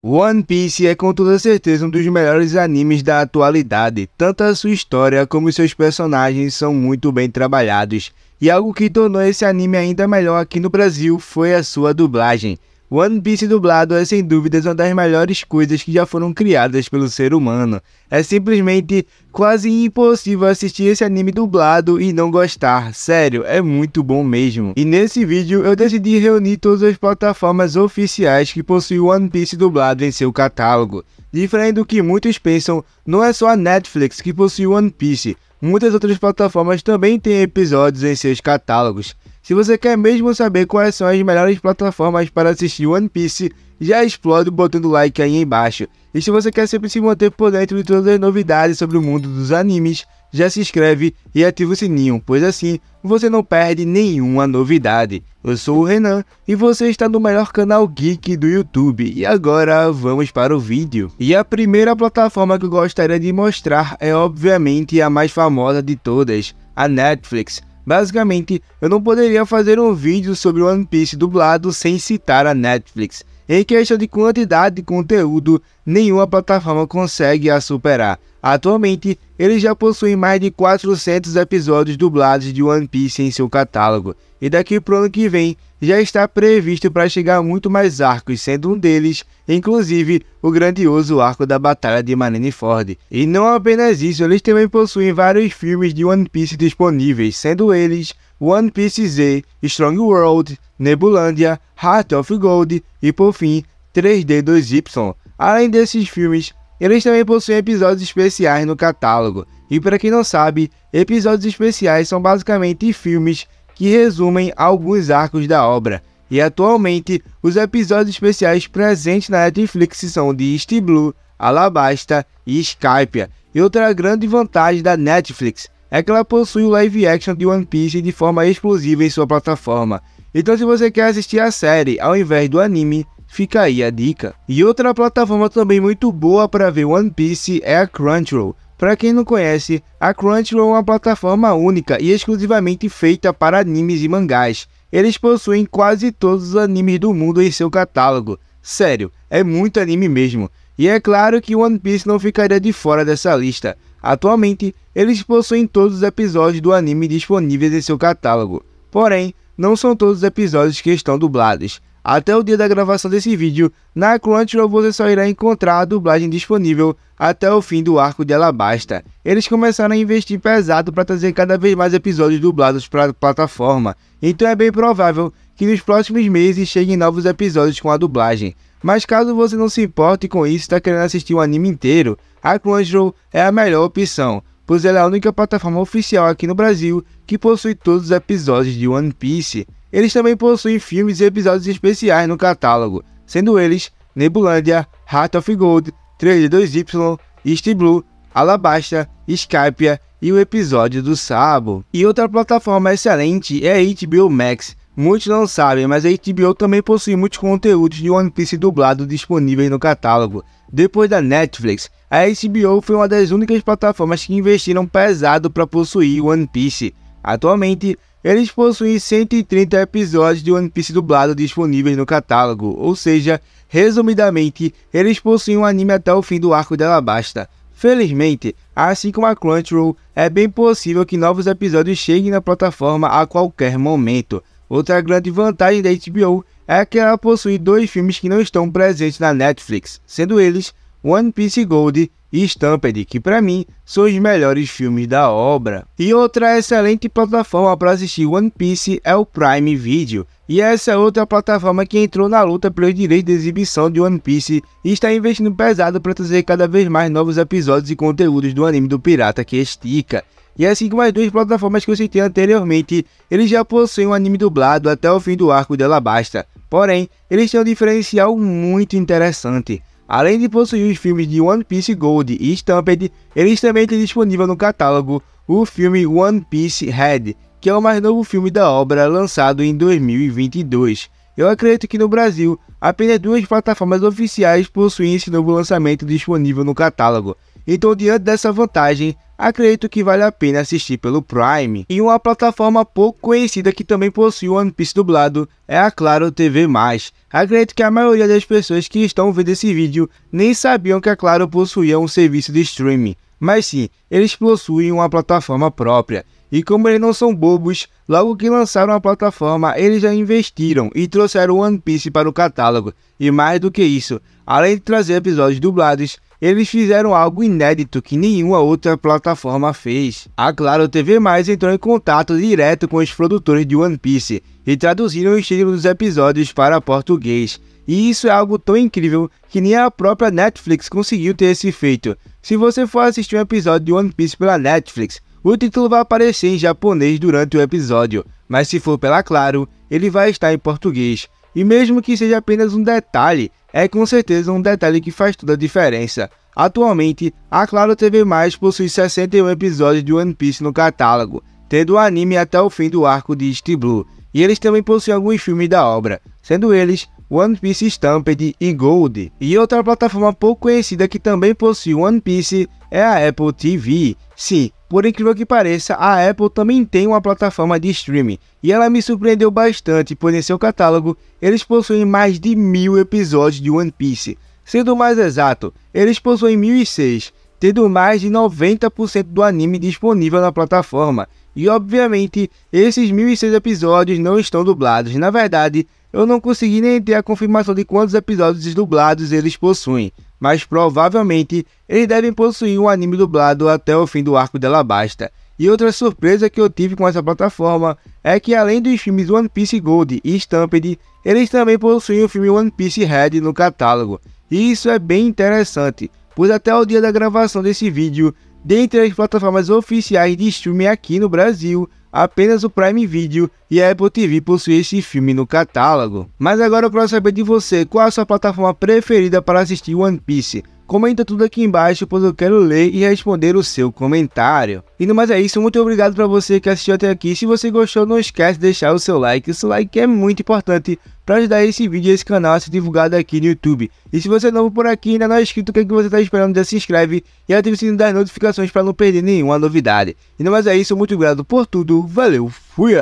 One Piece é com toda certeza um dos melhores animes da atualidade, tanto a sua história como seus personagens são muito bem trabalhados, e algo que tornou esse anime ainda melhor aqui no Brasil foi a sua dublagem. One Piece dublado é sem dúvidas uma das melhores coisas que já foram criadas pelo ser humano. É simplesmente quase impossível assistir esse anime dublado e não gostar. Sério, é muito bom mesmo. E nesse vídeo eu decidi reunir todas as plataformas oficiais que possuem One Piece dublado em seu catálogo. Diferente do que muitos pensam, não é só a Netflix que possui One Piece, Muitas outras plataformas também têm episódios em seus catálogos. Se você quer mesmo saber quais são as melhores plataformas para assistir One Piece, já explode o botão do like aí embaixo. E se você quer sempre se manter por dentro de todas as novidades sobre o mundo dos animes, já se inscreve e ativa o sininho, pois assim você não perde nenhuma novidade. Eu sou o Renan e você está no melhor canal geek do YouTube. E agora vamos para o vídeo. E a primeira plataforma que eu gostaria de mostrar é obviamente a mais famosa de todas, a Netflix. Basicamente, eu não poderia fazer um vídeo sobre One Piece dublado sem citar a Netflix. Em questão de quantidade de conteúdo, nenhuma plataforma consegue a superar. Atualmente, eles já possuem mais de 400 episódios dublados de One Piece em seu catálogo, e daqui para o ano que vem já está previsto para chegar a muito mais arcos, sendo um deles, inclusive, o grandioso arco da Batalha de Marineford. E não apenas isso, eles também possuem vários filmes de One Piece disponíveis, sendo eles One Piece Z, Strong World, Nebulândia, Heart of Gold e, por fim, 3D2Y. Além desses filmes, eles também possuem episódios especiais no catálogo. E para quem não sabe, episódios especiais são basicamente filmes que resumem alguns arcos da obra. E atualmente, os episódios especiais presentes na Netflix são de East Blue, Alabasta e Skype. E outra grande vantagem da Netflix é que ela possui o live action de One Piece de forma exclusiva em sua plataforma. Então se você quer assistir a série ao invés do anime, fica aí a dica. E outra plataforma também muito boa para ver One Piece é a Crunchyroll. Para quem não conhece, a Crunchyroll é uma plataforma única e exclusivamente feita para animes e mangás. Eles possuem quase todos os animes do mundo em seu catálogo. Sério, é muito anime mesmo. E é claro que One Piece não ficaria de fora dessa lista. Atualmente, eles possuem todos os episódios do anime disponíveis em seu catálogo. Porém, não são todos os episódios que estão dublados. Até o dia da gravação desse vídeo, na Crunchyroll você só irá encontrar a dublagem disponível até o fim do arco de Alabasta. Eles começaram a investir pesado para trazer cada vez mais episódios dublados para a plataforma, então é bem provável que nos próximos meses cheguem novos episódios com a dublagem. Mas caso você não se importe com isso e está querendo assistir o um anime inteiro, a Crunchyroll é a melhor opção pois ela é a única plataforma oficial aqui no Brasil que possui todos os episódios de One Piece. Eles também possuem filmes e episódios especiais no catálogo, sendo eles Nebulândia, Heart of Gold, 3D2Y, East Blue, Alabasta, Skypia e o episódio do Sabo. E outra plataforma excelente é a HBO Max. Muitos não sabem, mas a HBO também possui muitos conteúdos de One Piece dublado disponíveis no catálogo. Depois da Netflix, a HBO foi uma das únicas plataformas que investiram pesado para possuir One Piece. Atualmente, eles possuem 130 episódios de One Piece dublado disponíveis no catálogo, ou seja, resumidamente, eles possuem um anime até o fim do arco de basta. Felizmente, assim como a Crunchyroll, é bem possível que novos episódios cheguem na plataforma a qualquer momento. Outra grande vantagem da HBO é que ela possui dois filmes que não estão presentes na Netflix, sendo eles One Piece Gold e Stampede, que para mim são os melhores filmes da obra. E outra excelente plataforma para assistir One Piece é o Prime Video. E essa é outra plataforma que entrou na luta pelos direitos de exibição de One Piece e está investindo pesado para trazer cada vez mais novos episódios e conteúdos do anime do pirata que estica. E é assim como as duas plataformas que eu citei anteriormente, eles já possuem um anime dublado até o fim do arco de Alabasta. Porém, eles têm um diferencial muito interessante. Além de possuir os filmes de One Piece Gold e Stampede, eles também têm disponível no catálogo o filme One Piece Red, que é o mais novo filme da obra lançado em 2022. Eu acredito que no Brasil, apenas duas plataformas oficiais possuem esse novo lançamento disponível no catálogo. Então, diante dessa vantagem, acredito que vale a pena assistir pelo Prime. E uma plataforma pouco conhecida que também possui One Piece dublado é a Claro TV+. Acredito que a maioria das pessoas que estão vendo esse vídeo nem sabiam que a Claro possuía um serviço de streaming. Mas sim, eles possuem uma plataforma própria. E como eles não são bobos, logo que lançaram a plataforma, eles já investiram e trouxeram One Piece para o catálogo. E mais do que isso, além de trazer episódios dublados, eles fizeram algo inédito que nenhuma outra plataforma fez. A Claro TV Mais entrou em contato direto com os produtores de One Piece e traduziram o estilo dos episódios para português. E isso é algo tão incrível que nem a própria Netflix conseguiu ter esse feito. Se você for assistir um episódio de One Piece pela Netflix, o título vai aparecer em japonês durante o episódio, mas se for pela Claro, ele vai estar em português. E mesmo que seja apenas um detalhe, é com certeza um detalhe que faz toda a diferença. Atualmente, a Claro TV+, possui 61 episódios de One Piece no catálogo, tendo o anime até o fim do arco de East Blue, e eles também possuem alguns filmes da obra, sendo eles One Piece Stampede e Gold. E outra plataforma pouco conhecida que também possui One Piece é a Apple TV. Sim, por incrível que pareça, a Apple também tem uma plataforma de streaming e ela me surpreendeu bastante, pois em seu catálogo eles possuem mais de mil episódios de One Piece. Sendo mais exato, eles possuem 1006, tendo mais de 90% do anime disponível na plataforma. E obviamente, esses 1006 episódios não estão dublados, na verdade, eu não consegui nem ter a confirmação de quantos episódios dublados eles possuem, mas provavelmente eles devem possuir um anime dublado até o fim do arco dela basta. E outra surpresa que eu tive com essa plataforma é que além dos filmes One Piece Gold e Stampede, eles também possuem o filme One Piece Red no catálogo. E isso é bem interessante, pois até o dia da gravação desse vídeo, dentre as plataformas oficiais de streaming aqui no Brasil, Apenas o Prime Video e a Apple TV possuem este filme no catálogo. Mas agora eu quero saber de você, qual a sua plataforma preferida para assistir One Piece? Comenta tudo aqui embaixo, pois eu quero ler e responder o seu comentário. E no mais é isso, muito obrigado para você que assistiu até aqui. Se você gostou, não esquece de deixar o seu like. O seu like é muito importante para ajudar esse vídeo e esse canal a ser divulgado aqui no YouTube. E se você é novo por aqui e ainda não é inscrito, o que, é que você está esperando? Já se inscreve e ative o sininho das notificações para não perder nenhuma novidade. E no mais é isso, muito obrigado por tudo. Valeu, fui!